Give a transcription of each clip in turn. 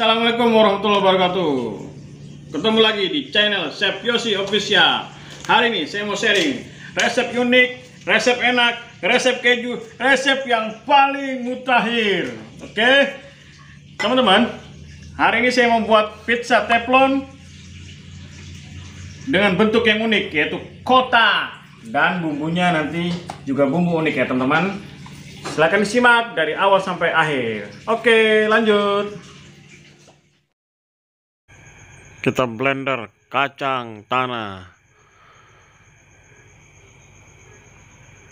Assalamualaikum warahmatullahi wabarakatuh Ketemu lagi di channel Chef Yosi Official Hari ini saya mau sharing Resep unik, resep enak, resep keju, resep yang paling mutakhir Oke okay? Teman-teman Hari ini saya membuat pizza teflon Dengan bentuk yang unik yaitu kota dan bumbunya nanti juga bumbu unik ya teman-teman silahkan disimak dari awal sampai akhir oke lanjut kita blender kacang tanah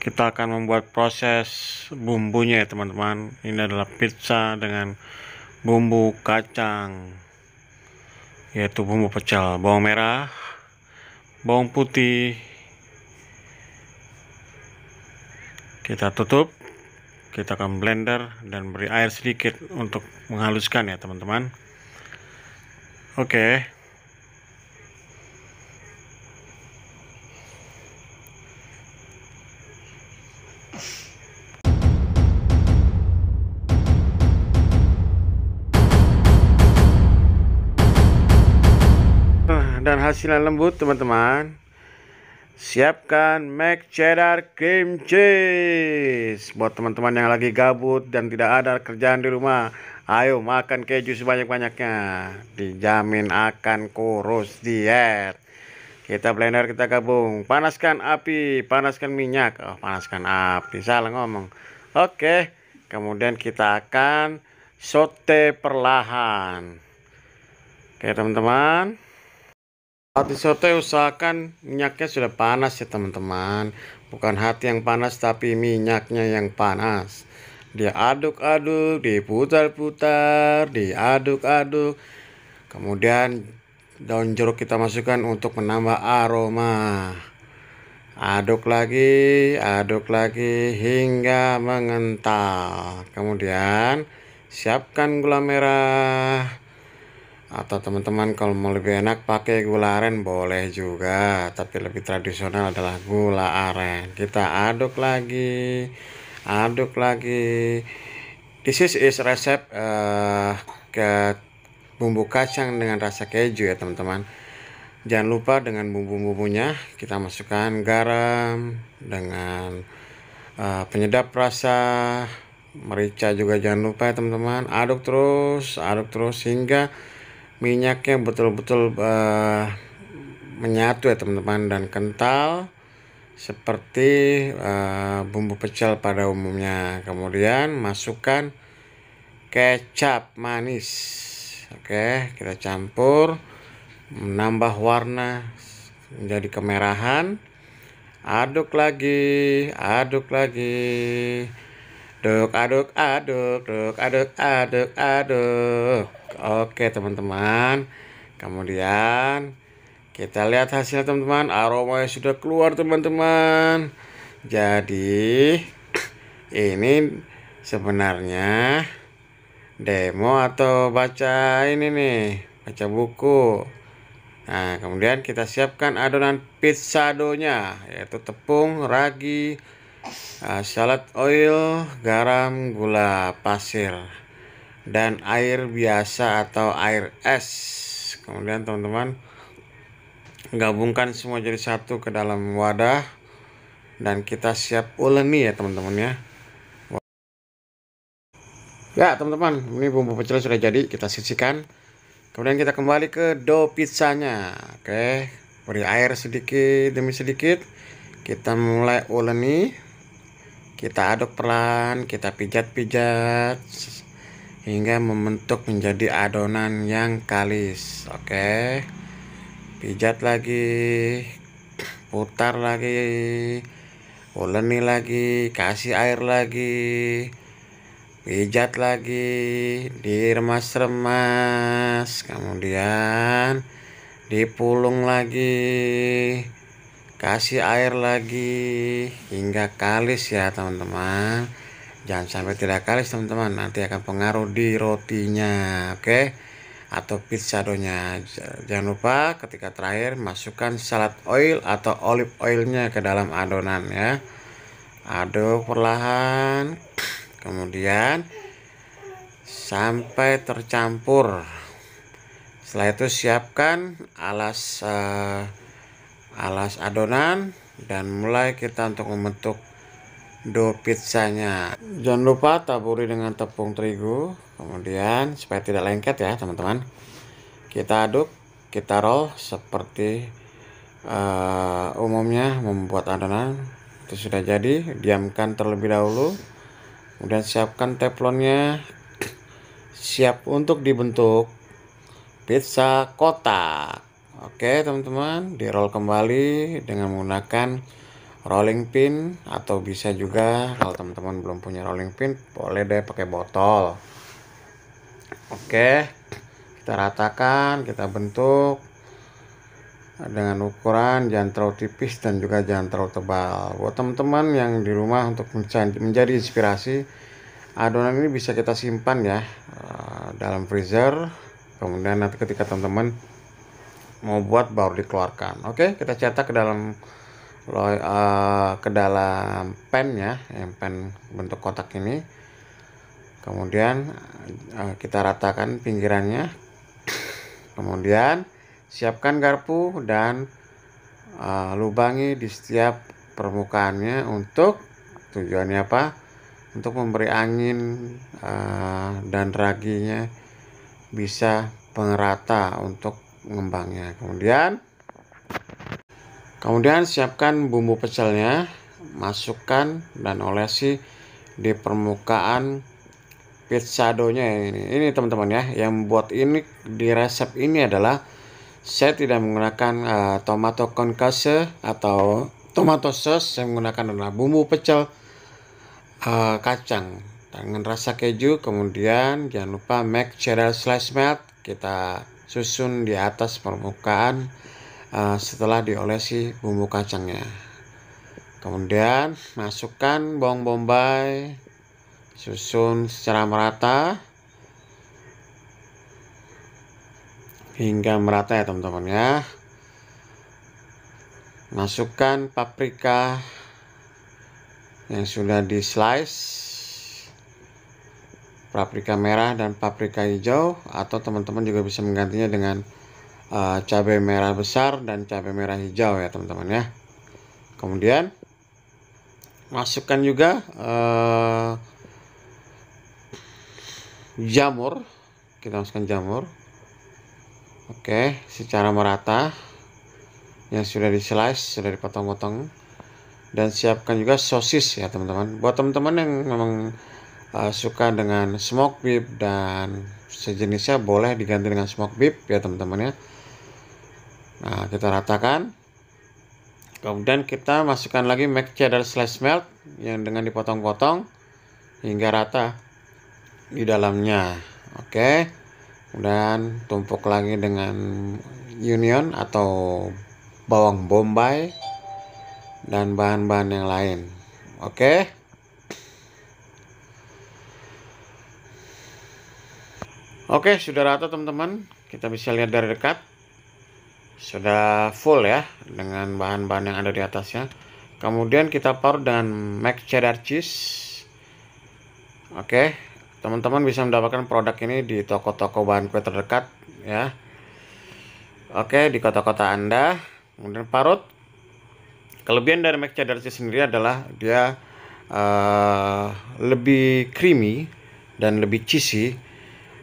kita akan membuat proses bumbunya ya teman-teman ini adalah pizza dengan bumbu kacang yaitu bumbu pecel bawang merah bawang putih kita tutup kita akan blender dan beri air sedikit untuk menghaluskan ya teman-teman oke okay. dan hasilan lembut teman-teman Siapkan mac cheddar cream cheese Buat teman-teman yang lagi gabut dan tidak ada kerjaan di rumah Ayo makan keju sebanyak-banyaknya Dijamin akan kurus diet Kita blender kita gabung Panaskan api, panaskan minyak oh, Panaskan api, salah ngomong Oke, kemudian kita akan sote perlahan Oke teman-teman Hati soto usahakan minyaknya sudah panas ya teman-teman Bukan hati yang panas tapi minyaknya yang panas Dia aduk-aduk, diputar-putar, diaduk-aduk Kemudian daun jeruk kita masukkan untuk menambah aroma Aduk lagi, aduk lagi hingga mengental Kemudian siapkan gula merah atau teman-teman kalau mau lebih enak pakai gula aren boleh juga tapi lebih tradisional adalah gula aren kita aduk lagi aduk lagi this is, is resep uh, ke bumbu kacang dengan rasa keju ya teman-teman jangan lupa dengan bumbu-bumbunya kita masukkan garam dengan uh, penyedap rasa merica juga jangan lupa ya teman-teman aduk terus aduk terus hingga minyaknya betul-betul uh, menyatu ya teman-teman dan kental seperti uh, bumbu pecel pada umumnya kemudian masukkan kecap manis oke kita campur menambah warna menjadi kemerahan aduk lagi aduk lagi aduk aduk aduk duk aduk aduk aduk. Oke teman-teman. Kemudian kita lihat hasil teman-teman. yang sudah keluar teman-teman. Jadi ini sebenarnya demo atau baca ini nih, baca buku. Nah, kemudian kita siapkan adonan pizza nya yaitu tepung, ragi, Ah, salad oil, garam, gula pasir, dan air biasa atau air es. Kemudian teman-teman gabungkan semua jadi satu ke dalam wadah dan kita siap uleni ya teman-teman ya. Ya teman-teman, ini bumbu pecel sudah jadi, kita sisihkan. Kemudian kita kembali ke dough pizzanya. Oke, beri air sedikit demi sedikit. Kita mulai uleni kita aduk pelan kita pijat-pijat hingga membentuk menjadi adonan yang kalis oke pijat lagi putar lagi uleni lagi kasih air lagi pijat lagi diremas-remas kemudian dipulung lagi kasih air lagi hingga kalis ya teman-teman jangan sampai tidak kalis teman-teman nanti akan pengaruh di rotinya oke okay? atau pizza donya jangan lupa ketika terakhir masukkan salad oil atau olive oilnya ke dalam adonan ya aduk perlahan kemudian sampai tercampur setelah itu siapkan alas uh, alas adonan dan mulai kita untuk membentuk dough pizzanya jangan lupa taburi dengan tepung terigu kemudian supaya tidak lengket ya teman-teman kita aduk kita roll seperti uh, umumnya membuat adonan itu sudah jadi diamkan terlebih dahulu kemudian siapkan teflonnya siap untuk dibentuk pizza kotak Oke teman-teman, di roll kembali dengan menggunakan rolling pin atau bisa juga kalau teman-teman belum punya rolling pin boleh deh pakai botol. Oke, kita ratakan, kita bentuk dengan ukuran jangan terlalu tipis dan juga jangan terlalu tebal. Buat teman-teman yang di rumah untuk menjadi inspirasi, adonan ini bisa kita simpan ya eh, dalam freezer. Kemudian nanti ketika teman-teman mau buat baru dikeluarkan oke kita cetak ke dalam uh, ke dalam pen ya yang pen bentuk kotak ini kemudian uh, kita ratakan pinggirannya kemudian siapkan garpu dan uh, lubangi di setiap permukaannya untuk tujuannya apa untuk memberi angin uh, dan raginya bisa pengerata untuk pengembangnya kemudian kemudian siapkan bumbu pecelnya masukkan dan olesi di permukaan pizzadonya ini ini teman-teman ya yang buat ini di resep ini adalah saya tidak menggunakan uh, tomato concasse atau tomato sauce saya menggunakan adalah bumbu pecel uh, kacang dengan rasa keju kemudian jangan lupa make cheddar slice melt kita susun di atas permukaan eh, setelah diolesi bumbu kacangnya. Kemudian masukkan bawang bombay, susun secara merata hingga merata ya teman-teman ya. Masukkan paprika yang sudah di slice paprika merah dan paprika hijau atau teman-teman juga bisa menggantinya dengan uh, cabai merah besar dan cabai merah hijau ya teman-teman ya kemudian masukkan juga uh, jamur kita masukkan jamur oke secara merata yang sudah di slice sudah dipotong-potong dan siapkan juga sosis ya teman-teman buat teman-teman yang memang uh, suka dengan smoke bib dan sejenisnya boleh diganti dengan smoke bib ya teman-teman ya nah kita ratakan kemudian kita masukkan lagi mac cheddar slash melt yang dengan dipotong-potong hingga rata di dalamnya oke okay. kemudian tumpuk lagi dengan union atau bawang bombay dan bahan-bahan yang lain oke okay. Oke, sudah rata teman-teman. Kita bisa lihat dari dekat. Sudah full ya dengan bahan-bahan yang ada di atasnya. Kemudian kita parut dengan mac cheddar cheese. Oke, teman-teman bisa mendapatkan produk ini di toko-toko bahan kue terdekat ya. Oke, di kota-kota Anda. Kemudian parut. Kelebihan dari mac cheddar cheese sendiri adalah dia uh, lebih creamy dan lebih cheesy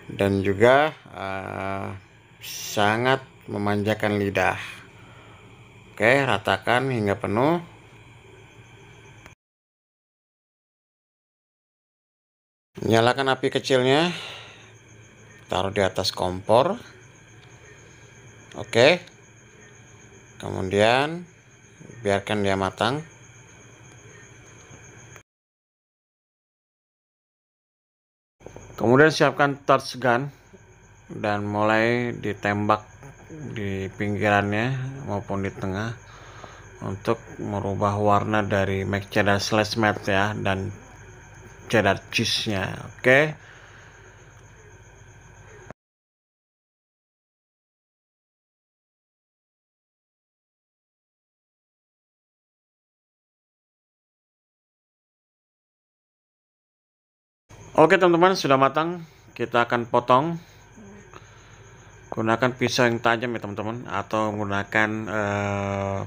dan juga uh, sangat memanjakan lidah oke ratakan hingga penuh nyalakan api kecilnya taruh di atas kompor oke kemudian biarkan dia matang kemudian siapkan touch gun dan mulai ditembak di pinggirannya maupun di tengah untuk merubah warna dari mac cheddar slash matte ya dan cheddar cheese nya oke okay? Oke teman-teman sudah matang kita akan potong gunakan pisau yang tajam ya teman-teman atau menggunakan uh,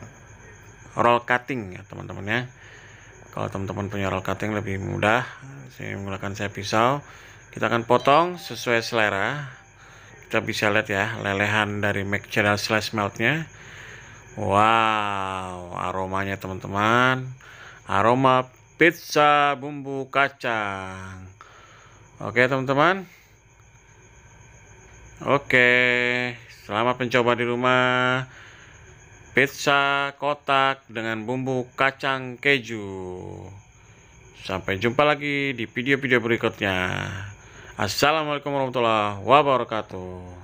roll cutting ya teman-teman ya kalau teman-teman punya roll cutting lebih mudah saya menggunakan saya pisau kita akan potong sesuai selera kita bisa lihat ya lelehan dari McChannel channel slash meltnya wow aromanya teman-teman aroma pizza bumbu kacang Oke teman-teman. Oke, selamat mencoba di rumah pizza kotak dengan bumbu kacang keju. Sampai jumpa lagi di video-video berikutnya. Assalamualaikum warahmatullahi wabarakatuh.